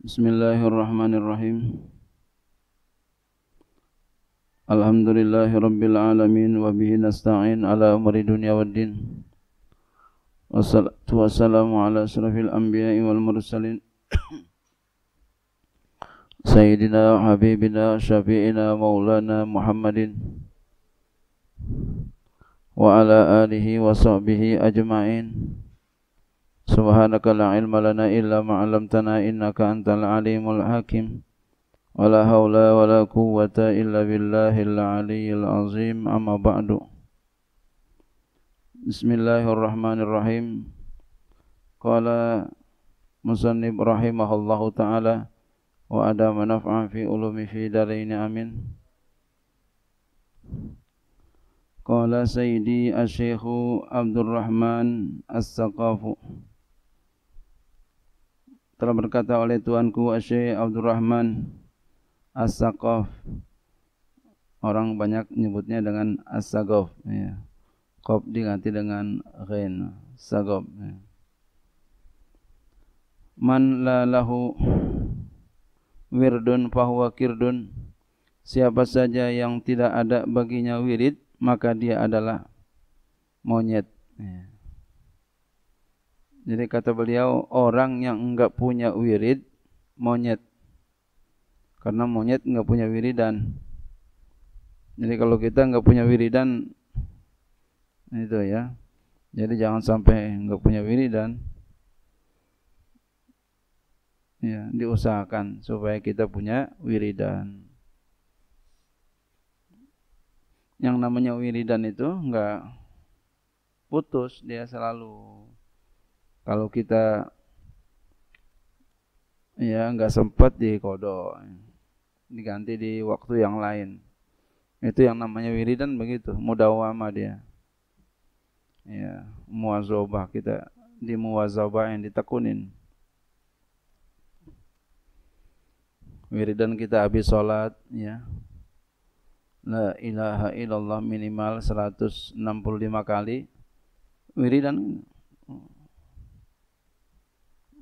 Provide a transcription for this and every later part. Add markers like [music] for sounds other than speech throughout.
بسم الله الرحمن الرحيم الحمد لله رب العالمين وبه نستعين على أمر الدنيا والدين والصلاة والسلام على أشرف الأنبياء والمرسلين سيدنا وحبيبنا وشفيعنا مولانا محمد وعلى آله وصحبه أجمعين Subhanaka la ilma lana illa ma'alamtana innaka antal alimul hakim Wa la hawla wa la quwata illa billahil aliyyil azim amma ba'du Bismillahirrahmanirrahim Qala musannib rahimahullahu ta'ala Wa ada manaf'an fi ulumi fi daraini amin Qala sayyidi asyikhu Abdurrahman as-saqafu telah berkata oleh Tuanku Syekh Rahman As-Saqaf. Orang banyak menyebutnya dengan As-Saqaf. Ya. Qaf diganti dengan Ghain. Saqaf. Ya. Man la lahu wirdun fahuwa kirdun. Siapa saja yang tidak ada baginya wirid, maka dia adalah monyet. Ya. Jadi kata beliau orang yang enggak punya wirid monyet. Karena monyet enggak punya wiridan. Jadi kalau kita enggak punya wiridan itu ya. Jadi jangan sampai enggak punya wiridan. Ya, diusahakan supaya kita punya wiridan. Yang namanya wiridan itu enggak putus, dia selalu kalau kita ya nggak sempat di kodo diganti di waktu yang lain itu yang namanya wiridan begitu mudawama dia ya muazobah kita di muazobah yang ditekunin wiridan kita habis sholat ya la ilaha illallah minimal 165 kali wiridan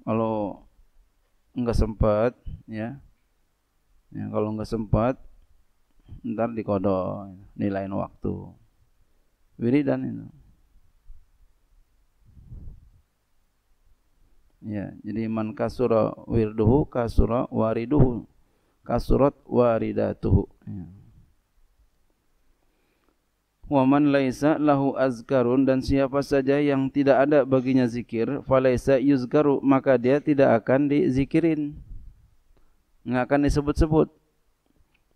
kalau nggak sempat ya, ya kalau nggak sempat ntar dikodok nilain waktu wiridan itu ya jadi man kasura wirduhu kasura wariduhu kasurat waridatuhu ya wa man laisa lahu azkarun dan siapa saja yang tidak ada baginya zikir falaisa yuzkaru maka dia tidak akan dizikirin nggak akan disebut-sebut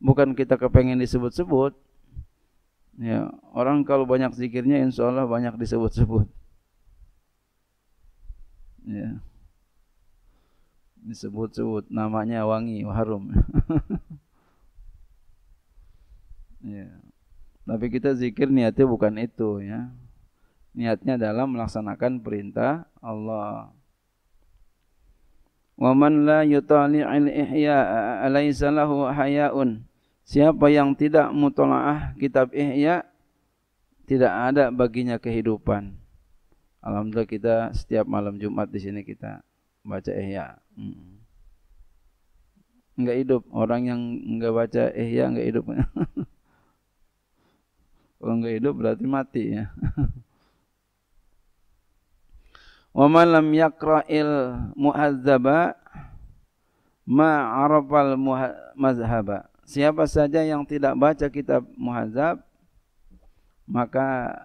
bukan kita kepengen disebut-sebut ya orang kalau banyak zikirnya insya Allah banyak disebut-sebut ya disebut-sebut namanya wangi harum [laughs] ya tapi kita zikir niatnya bukan itu ya. Niatnya dalam melaksanakan perintah Allah. Wa man la yutali'il ihya alaysa lahu hayaun. Siapa yang tidak mutalaah kitab Ihya tidak ada baginya kehidupan. Alhamdulillah kita setiap malam Jumat di sini kita baca Ihya. Hmm. Enggak hidup orang yang enggak baca Ihya enggak hidup. [laughs] Kalau nggak hidup berarti mati ya. [laughs] Wa man lam yakra'il muhazzaba ma'arafal mazhaba. Siapa saja yang tidak baca kitab muhazzab maka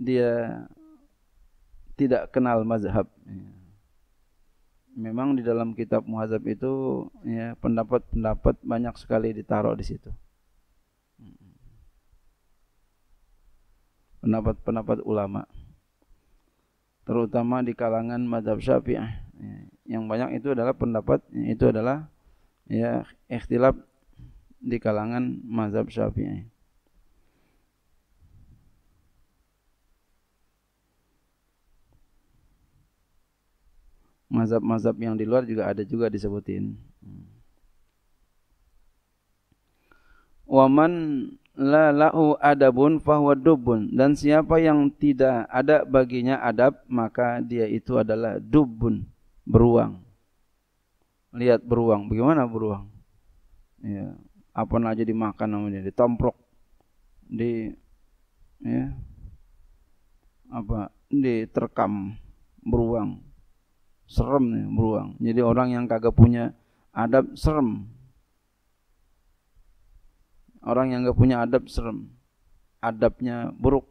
dia tidak kenal mazhab. Memang di dalam kitab muhazzab itu ya pendapat-pendapat banyak sekali ditaruh di situ. pendapat-pendapat ulama terutama di kalangan madhab syafi'ah yang banyak itu adalah pendapat itu adalah ya ikhtilaf di kalangan mazhab syafi'i mazhab-mazhab yang di luar juga ada juga disebutin waman la lahu adabun fahuwa dubun dan siapa yang tidak ada baginya adab maka dia itu adalah dubun beruang lihat beruang bagaimana beruang ya apa aja dimakan namanya ditomprok di ya apa diterkam beruang serem nih beruang jadi orang yang kagak punya adab serem Orang yang nggak punya adab serem. Adabnya buruk.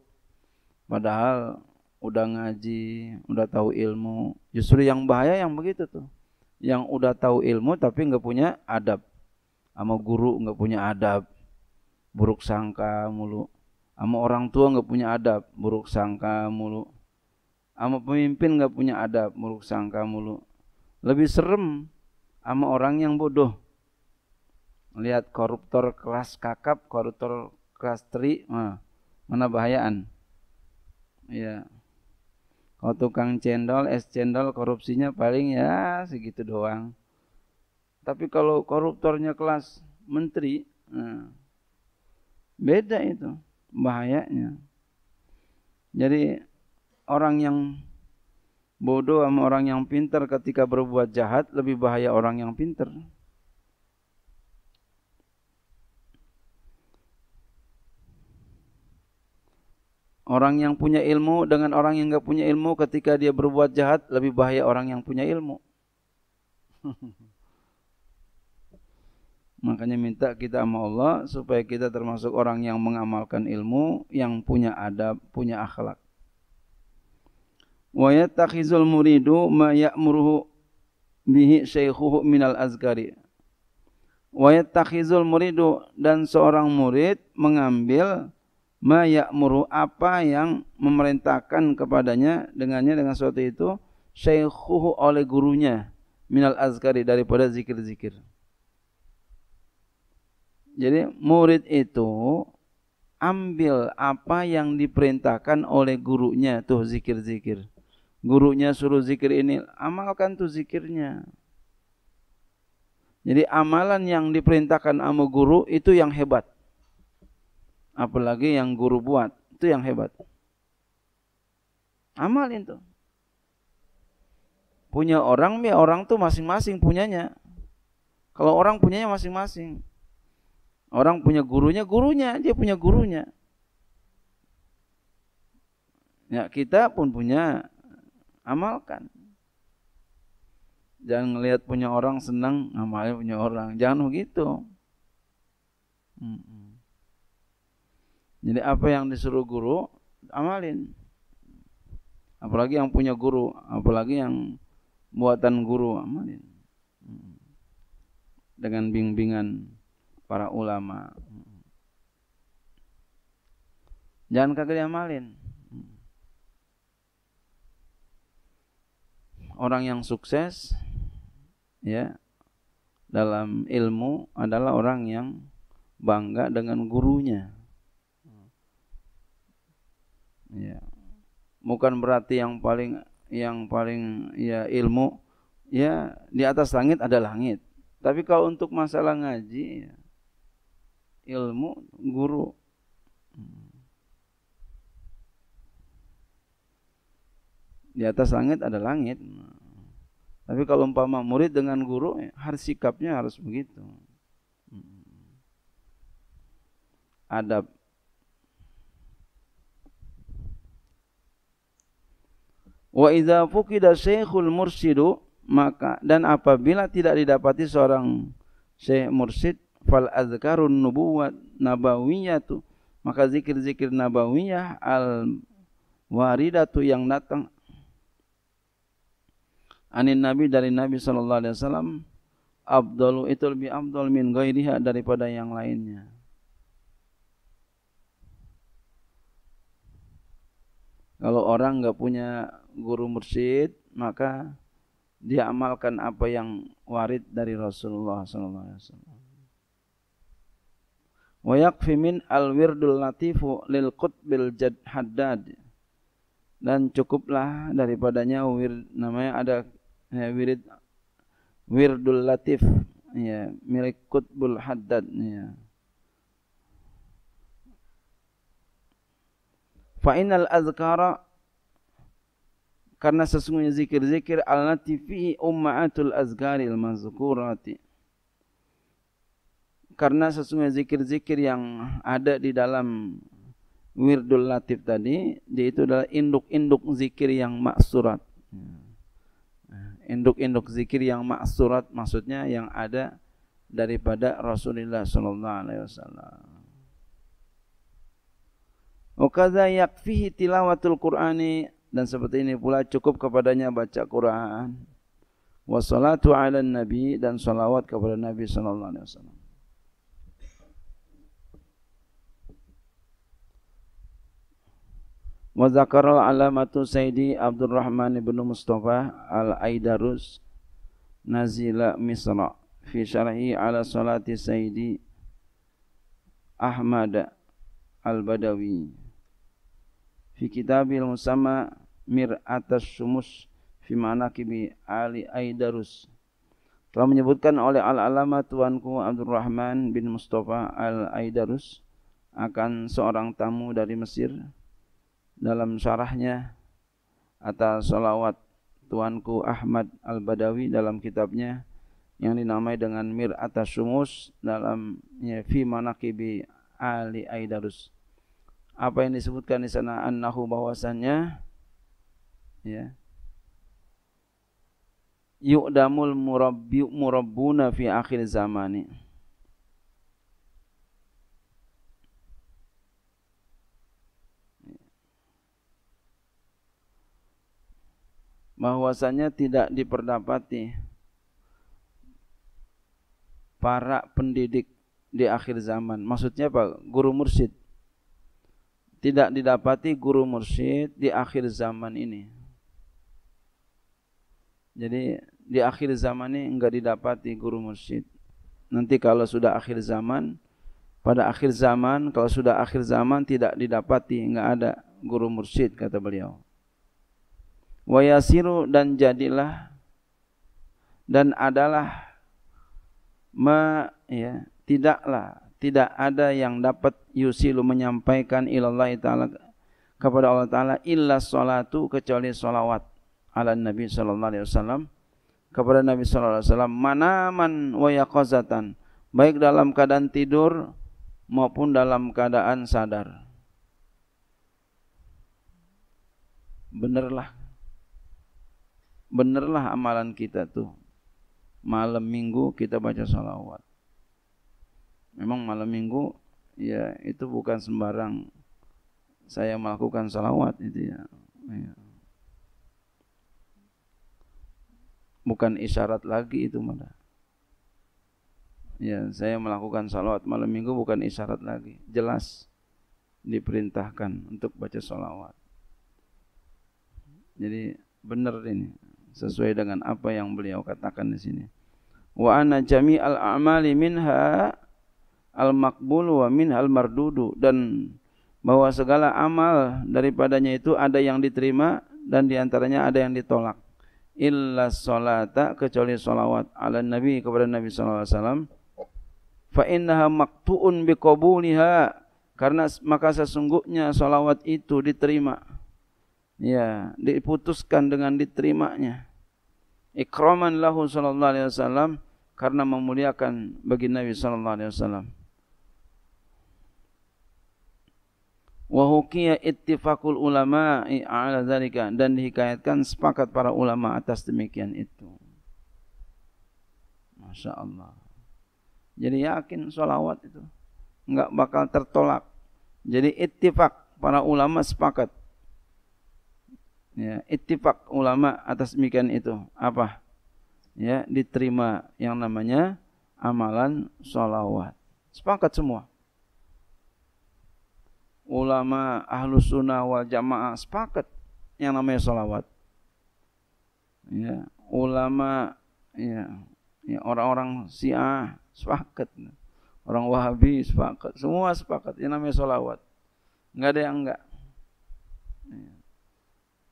Padahal udah ngaji, udah tahu ilmu. Justru yang bahaya yang begitu tuh. Yang udah tahu ilmu tapi nggak punya adab. Sama guru nggak punya adab. Buruk sangka mulu. Sama orang tua nggak punya adab. Buruk sangka mulu. Sama pemimpin nggak punya adab. Buruk sangka mulu. Lebih serem sama orang yang bodoh Lihat koruptor kelas kakap, koruptor kelas tri, nah, mana bahayaan? Ya. Kalau tukang cendol, es cendol korupsinya paling ya segitu doang. Tapi kalau koruptornya kelas menteri, nah, beda itu bahayanya. Jadi orang yang bodoh sama orang yang pintar ketika berbuat jahat lebih bahaya orang yang pintar. Orang yang punya ilmu dengan orang yang nggak punya ilmu ketika dia berbuat jahat lebih bahaya orang yang punya ilmu. [laughs] Makanya minta kita sama Allah supaya kita termasuk orang yang mengamalkan ilmu, yang punya adab, punya akhlak. Wa yattakhizul muridu ma ya'muruhu bihi syaikhuhu minal azkari. Wa yattakhizul muridu dan seorang murid mengambil muru apa yang memerintahkan kepadanya dengannya dengan suatu itu syekhuhu oleh gurunya minal azkari daripada zikir-zikir. Jadi murid itu ambil apa yang diperintahkan oleh gurunya tuh zikir-zikir. Gurunya suruh zikir ini, amalkan tuh zikirnya. Jadi amalan yang diperintahkan sama guru itu yang hebat apalagi yang guru buat itu yang hebat Amal itu punya orang ya orang tuh masing-masing punyanya kalau orang punyanya masing-masing orang punya gurunya gurunya dia punya gurunya ya kita pun punya amalkan jangan ngelihat punya orang senang amalnya punya orang jangan begitu hmm. Jadi apa yang disuruh guru, amalin. Apalagi yang punya guru, apalagi yang buatan guru, amalin. Dengan bimbingan para ulama. Jangan kagak diamalin. Orang yang sukses ya dalam ilmu adalah orang yang bangga dengan gurunya ya bukan berarti yang paling yang paling ya ilmu ya di atas langit ada langit tapi kalau untuk masalah ngaji ya, ilmu guru di atas langit ada langit tapi kalau umpama murid dengan guru ya, harus sikapnya harus begitu adab Wa idza fuqida syekhul mursidu maka dan apabila tidak didapati seorang syekh mursid fal azkarun nubuwat nabawiyatu maka zikir-zikir nabawiyah al waridatu yang datang anin nabi dari nabi sallallahu alaihi wasallam afdalu itu lebih abdul min ghairiha daripada yang lainnya Kalau orang nggak punya guru mursyid, maka dia amalkan apa yang warid dari Rasulullah SAW. Wa yakfi min al-wirdul latifu lil qutbil haddad. Dan cukuplah daripadanya wird namanya ada ya, wirid wirdul latif ya milik qutbul haddad ya. Fa innal azkara karena sesungguhnya zikir-zikir allati fi ummatul al mazkurati karena sesungguhnya zikir-zikir yang ada di dalam wirdul latif tadi yaitu adalah induk-induk zikir yang maksurat induk-induk zikir yang maksurat maksudnya yang ada daripada Rasulullah sallallahu alaihi wasallam Wakadha yakfihi tilawatul Qur'ani dan seperti ini pula cukup kepadanya baca Quran. Wassalatu ala nabi dan salawat kepada Nabi sallallahu alaihi wasallam. Wa zakaral alamatu Sayyidi Abdurrahman ibn Mustafa al-Aidarus nazila Misra fi syarhi ala salati Sayyidi Ahmad al-Badawi fi kitabil musamma Atas sumus fi manakibi Ali Aidarus telah menyebutkan oleh al-alama tuanku Abdurrahman bin Mustafa al-Aidarus akan seorang tamu dari Mesir dalam syarahnya atas salawat tuanku Ahmad al-Badawi dalam kitabnya yang dinamai dengan Mir atas Sumus dalam Fimana Fi Manakibi Ali Aidarus apa yang disebutkan di sana annahu bahwasannya ya yu'damul murabbi murabbuna fi akhir zamani bahwasanya tidak diperdapati para pendidik di akhir zaman maksudnya apa guru mursyid tidak didapati guru mursyid di akhir zaman ini. Jadi di akhir zaman ini enggak didapati guru mursyid. Nanti kalau sudah akhir zaman, pada akhir zaman, kalau sudah akhir zaman tidak didapati, enggak ada guru mursyid kata beliau. Wayasiru dan jadilah dan adalah ma ya tidaklah tidak ada yang dapat yusilu menyampaikan ilallah taala kepada Allah taala illa salatu kecuali salawat ala Nabi sallallahu alaihi wasallam kepada Nabi sallallahu alaihi wasallam manaman wa yaqazatan baik dalam keadaan tidur maupun dalam keadaan sadar benerlah benerlah amalan kita tuh malam minggu kita baca salawat memang malam minggu ya itu bukan sembarang saya melakukan salawat itu ya. ya. Bukan isyarat lagi itu malah. Ya, saya melakukan salawat malam minggu bukan isyarat lagi. Jelas diperintahkan untuk baca salawat. Jadi benar ini sesuai dengan apa yang beliau katakan di sini. Wa anajami jami'al a'mali minha al-makbulu wa min al-mardudu dan bahwa segala amal daripadanya itu ada yang diterima dan diantaranya ada yang ditolak illa salata kecuali salawat ala nabi kepada nabi sallallahu alaihi wasallam fa innaha maqtu'un biqabuliha karena maka sesungguhnya salawat itu diterima ya diputuskan dengan diterimanya ikraman lahu sallallahu alaihi wasallam karena memuliakan bagi Nabi sallallahu alaihi wasallam wa hukiya ittifaqul ulama ala zalika dan dihikayatkan sepakat para ulama atas demikian itu. Masya Allah. Jadi yakin solawat itu enggak bakal tertolak. Jadi ittifaq para ulama sepakat. Ya, ittifaq ulama atas demikian itu apa? Ya, diterima yang namanya amalan solawat. Sepakat semua ulama ahlus sunnah wal jamaah sepakat yang namanya salawat. Ya, ulama ya, ya orang-orang Syiah sepakat. Orang Wahabi sepakat, semua sepakat yang namanya salawat. Enggak ada yang enggak. Ya.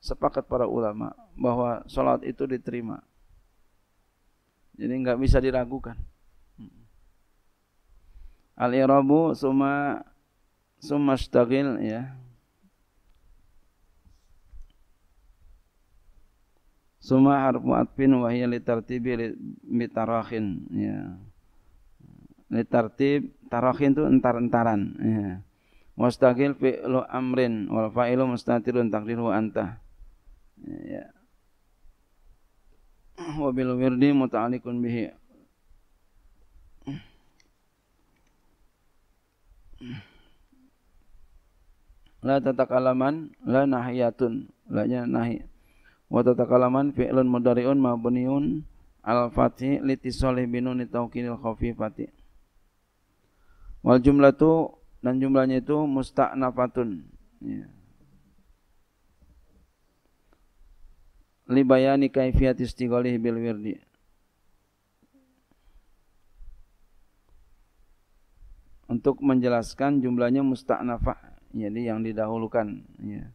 Sepakat para ulama bahwa salat itu diterima. Jadi enggak bisa diragukan. Al-irabu suma sumastagil ya suma harfu atfin wa hiya li tartibi li tarakhin ya li tartib tarakhin itu entar-entaran ya mustaqil lu amrin wal fa'ilu mustatirun takdiruhu anta ya wa bil wirdi muta'alliqun bihi la tatakalaman la nahiyatun nya nahi wa tatakalaman fi'lun mudari'un mabniun al fathi litisoli binun taukinil khafifati wal jumlatu dan jumlahnya itu musta'nafatun ya. li bayani kaifiyat istighalih bil wirdi untuk menjelaskan jumlahnya musta'nafah jadi ya, yang didahulukan ya.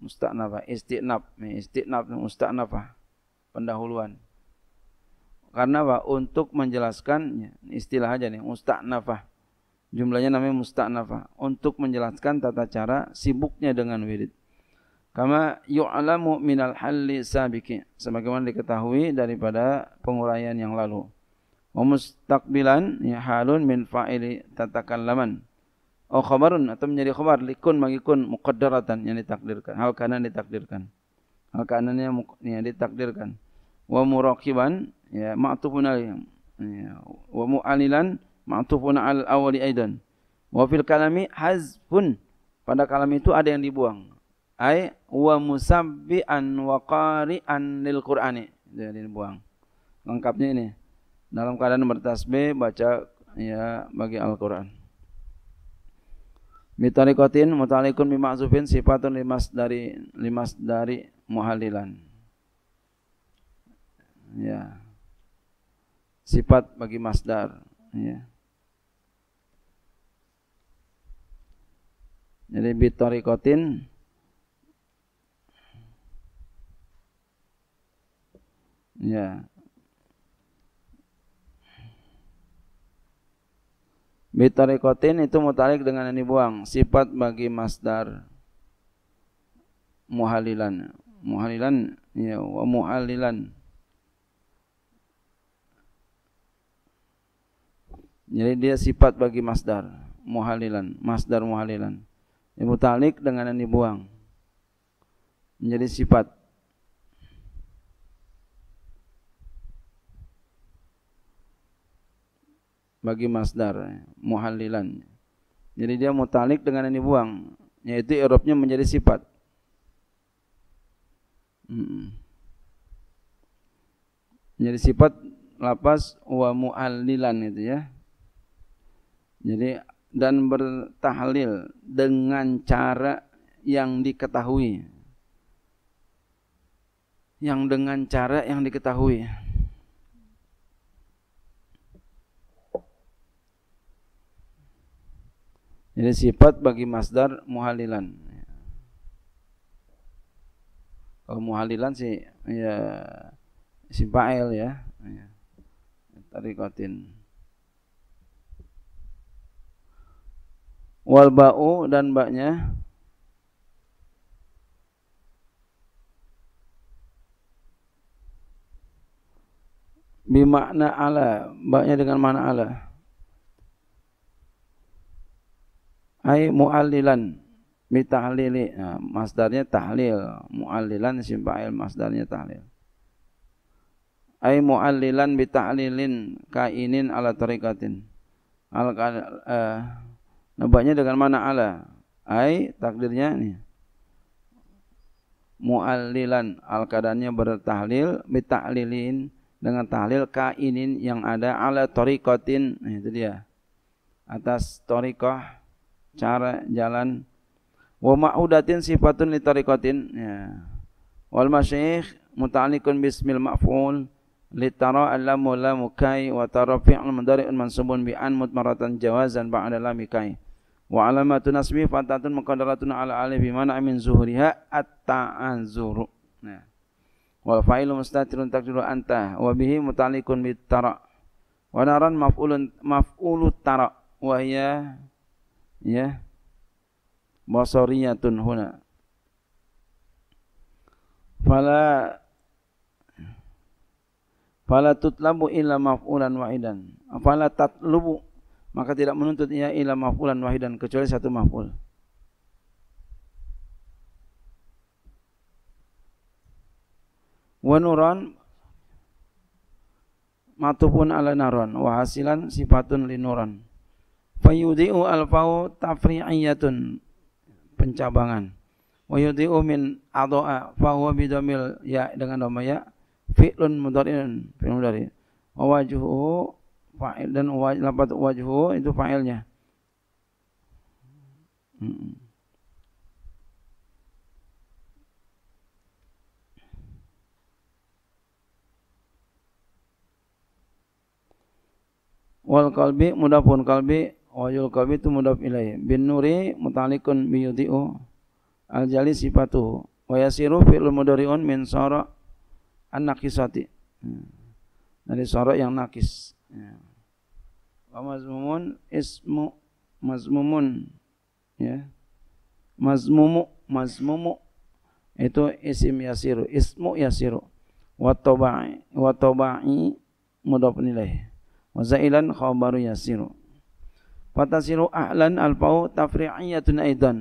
Musta'nafa, ya, istinab, istinab musta'nafa, pendahuluan. Karena apa? Untuk menjelaskan ya, istilah aja nih, musta'nafa. Jumlahnya namanya musta'nafa untuk menjelaskan tata cara sibuknya dengan wirid. Kama yu'lamu minal halli sabiki sebagaimana diketahui daripada penguraian yang lalu. Wa mustaqbilan ya halun min fa'ili tatakallaman Oh khamarun atau menjadi khamar likun magikun muqaddaratan yang ditakdirkan. Hal kanan ditakdirkan. Hal kanannya yang ditakdirkan. Wa muraqiban ya ma'tufun al Ya, wa mu'alilan ma'tufun al awali aidan. Wa fil kalami hazfun. Pada kalam itu ada yang dibuang. Ai wa musabbi'an wa qari'an lil Qur'ani. Jadi dibuang. Lengkapnya ini. Dalam keadaan bertasbih baca ya bagi Al-Qur'an. Mitalikotin, mutalikun mimakzufin, sifatun limas dari limas dari muhalilan. Ya. Sifat bagi masdar. Ya. Jadi bitarikotin Ya. Bitarikotin itu mutarik dengan yang dibuang. Sifat bagi masdar. Muhalilan. Muhalilan. Ya, wa muhalilan. Jadi dia sifat bagi masdar. Muhalilan. Masdar muhalilan. Ibu talik dengan yang dibuang. Menjadi sifat. bagi masdar muhalilan, Jadi dia mutalik dengan ini buang, yaitu irobnya menjadi sifat. Hmm. Menjadi sifat lapas wa muallilan itu ya. Jadi dan bertahlil dengan cara yang diketahui. Yang dengan cara yang diketahui. Ini sifat bagi masdar muhalilan. Kalau muhalilan sih ya simpail ya. ya. Tarikotin. Wal ba'u dan baknya bimakna ala, baknya dengan mana ala. ai muallilan mitahlili nah, masdarnya tahlil muallilan simfa'il masdarnya tahlil ai muallilan bitahlilin kainin ala tarikatin al uh, eh, nampaknya dengan mana ala ai takdirnya nih muallilan al kadannya bertahlil bitahlilin dengan tahlil kainin yang ada ala tarikatin nah, itu dia atas tarikah cara jalan wa ma'udatin sifatun li tariqatin ya wal masyayikh muta'alliqun bismil ma'ful li tara allamu lamu kai wa tara fi'l mudari'un mansubun bi an mutmaratan jawazan ba'da la kai wa alamatun nasbi fatatun muqaddaratun ala alif bi mana min zuhriha at-ta'anzuru ya wal fa'ilu mustatirun taqdiru anta wa bihi muta'alliqun bit tara wa naran maf'ulun maf'ulut tara wa hiya ya basariyatun huna fala fala tutlabu illa maf'ulan wahidan fala tatlubu maka tidak menuntut ia illa maf'ulan wahidan kecuali satu maf'ul wa nuran matupun ala naron wa hasilan sifatun linuran fayudi'u alfau tafri'iyatun pencabangan wa min adha'a fa bidamil ya dengan nama ya fi'lun mudhari'un fi'lun mudhari wa wajhuhu fa'il dan lapat wajhu itu fa'ilnya hmm. wal kalbi pun kalbi wa yulqawi tu mudaf ilaih bin nuri mutalikun biyudiu yudhi'u al jali wa yasiru fi'l mudari'un min sara an naqisati hmm. dari sara yang nakis ya. wa mazmumun ismu mazmumun ya mazmumu mazmumu itu isim yasiru ismu yasiru wa tabai wa tabai mudaf ilaih wa zailan khabaru yasiru Fatasilu ahlan alfau tafri'iyatun aidan.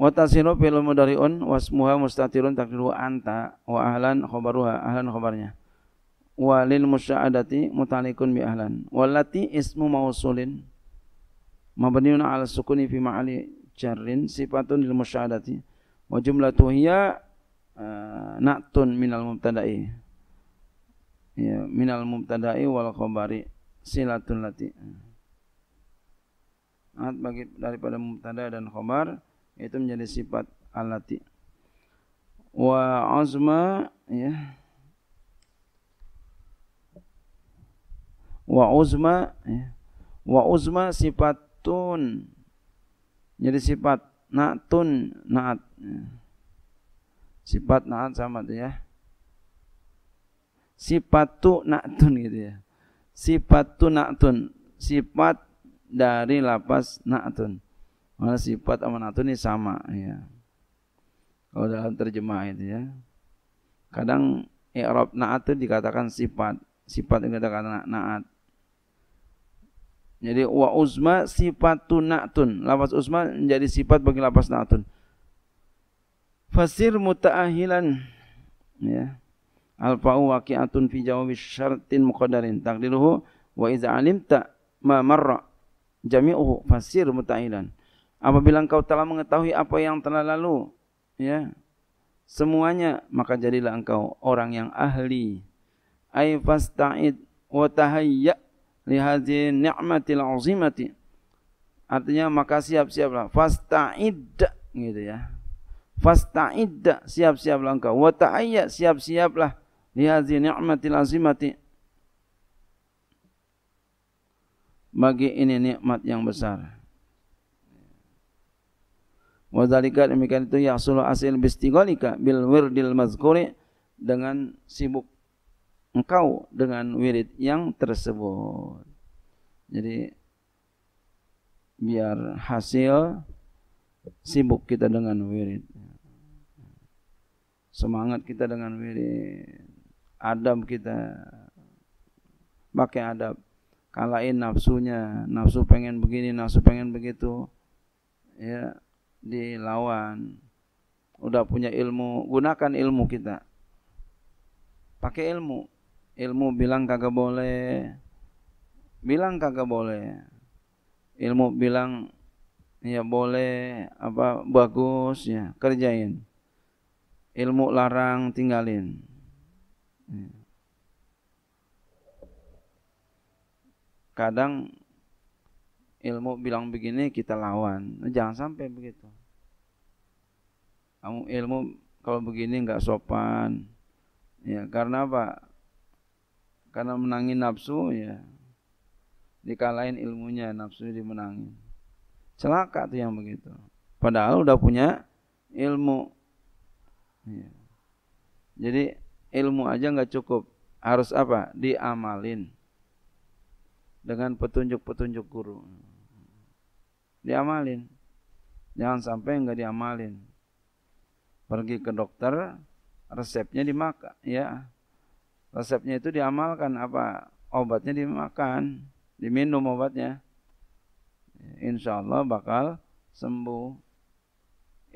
Watasilu fil mudari'un wasmuha mustatirun takdiru anta wa ahlan khabaruha ahlan khabarnya. Walil musya'adati mutalikun bi ahlan. Walati ismu mausulin mabniun ala sukuni fi ma'ali jarrin sifatun lil musya'adati wa jumlatuhu hiya uh, na'tun minal mubtada'i ya minal mubtada'i wal khobari silatul lati at bagi daripada mubtada dan khobar itu menjadi sifat alati wa azma ya wa uzma ya. wa uzma tun jadi sifat naatun naat ya. sifat naat sama tuh ya Sipatu naatun gitu ya. Sifatu naatun. sifat dari lapas naatun. mana sifat sama na'tun ini sama ya. Kalau dalam terjemah itu ya. Kadang i'rab naatun dikatakan sifat, sifat dikatakan na'at. Jadi wa uzma sifatu naatun. Lapas uzma menjadi sifat bagi lapas naatun. Fasir muta'ahilan. Ya. Alfau fau waqi'atun fi jawabi syartin muqaddarin. Takdiruhu wa iza alimta ma marra jami'uhu fasir mutailan. Apabila engkau telah mengetahui apa yang telah lalu, ya. Semuanya maka jadilah engkau orang yang ahli. Ai fasta'id wa tahayya li hadhihi ni'matil 'azimati. Artinya maka siap-siaplah fasta'id gitu ya. Fasta'id siap-siaplah engkau wa tahayya siap-siaplah lihadhi ni'matil azimati bagi ini nikmat yang besar wa dzalika demikian itu yahsulu asil bistigalika bil wirdil mazkuri dengan sibuk engkau dengan wirid yang tersebut jadi biar hasil sibuk kita dengan wirid semangat kita dengan wirid adab kita pakai adab kalahin nafsunya nafsu pengen begini nafsu pengen begitu ya dilawan udah punya ilmu gunakan ilmu kita pakai ilmu ilmu bilang kagak boleh bilang kagak boleh ilmu bilang ya boleh apa bagus ya kerjain ilmu larang tinggalin Iya. Kadang ilmu bilang begini kita lawan. Nah, jangan sampai begitu. Kamu ilmu kalau begini nggak sopan. Ya, karena apa? Karena menangin nafsu ya. Dikalahin ilmunya, nafsu dimenangi Celaka tuh yang begitu. Padahal udah punya ilmu. Ya. Jadi ilmu aja nggak cukup. Harus apa? Diamalin. Dengan petunjuk-petunjuk guru. Diamalin. Jangan sampai nggak diamalin. Pergi ke dokter, resepnya dimakan. Ya, resepnya itu diamalkan apa? Obatnya dimakan, diminum obatnya. Insya Allah bakal sembuh.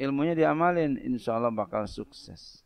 Ilmunya diamalin, insya Allah bakal sukses.